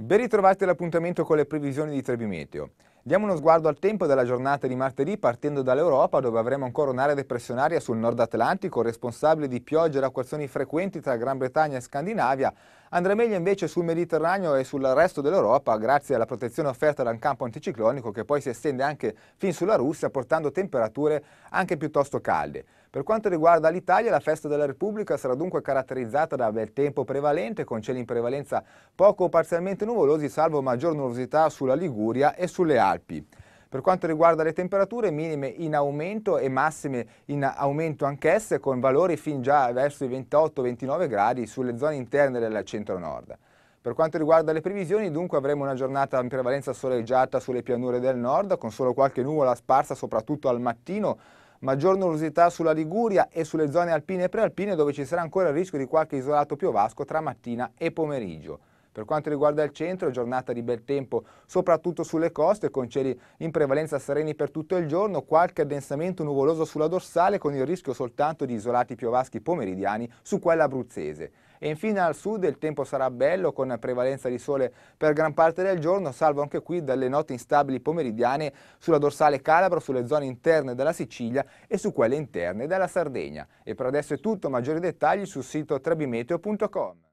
Ben ritrovati all'appuntamento con le previsioni di Trebimeteo. Diamo uno sguardo al tempo della giornata di martedì partendo dall'Europa dove avremo ancora un'area depressionaria sul nord Atlantico responsabile di piogge e acquazioni frequenti tra Gran Bretagna e Scandinavia. Andrà meglio invece sul Mediterraneo e sul resto dell'Europa grazie alla protezione offerta da un campo anticiclonico che poi si estende anche fin sulla Russia portando temperature anche piuttosto calde. Per quanto riguarda l'Italia, la festa della Repubblica sarà dunque caratterizzata da bel tempo prevalente, con cieli in prevalenza poco o parzialmente nuvolosi, salvo maggior nuvolosità sulla Liguria e sulle Alpi. Alpi. Per quanto riguarda le temperature, minime in aumento e massime in aumento anch'esse, con valori fin già verso i 28-29 gradi sulle zone interne del centro-nord. Per quanto riguarda le previsioni, dunque avremo una giornata in prevalenza soleggiata sulle pianure del nord, con solo qualche nuvola sparsa soprattutto al mattino, maggior nuvolosità sulla Liguria e sulle zone alpine e prealpine dove ci sarà ancora il rischio di qualche isolato piovasco tra mattina e pomeriggio. Per quanto riguarda il centro, giornata di bel tempo, soprattutto sulle coste, con cieli in prevalenza sereni per tutto il giorno, qualche addensamento nuvoloso sulla dorsale con il rischio soltanto di isolati piovaschi pomeridiani su quella abruzzese. E infine al sud il tempo sarà bello con prevalenza di sole per gran parte del giorno, salvo anche qui dalle note instabili pomeridiane sulla dorsale Calabro, sulle zone interne della Sicilia e su quelle interne della Sardegna. E per adesso è tutto, maggiori dettagli sul sito trebimeteo.com.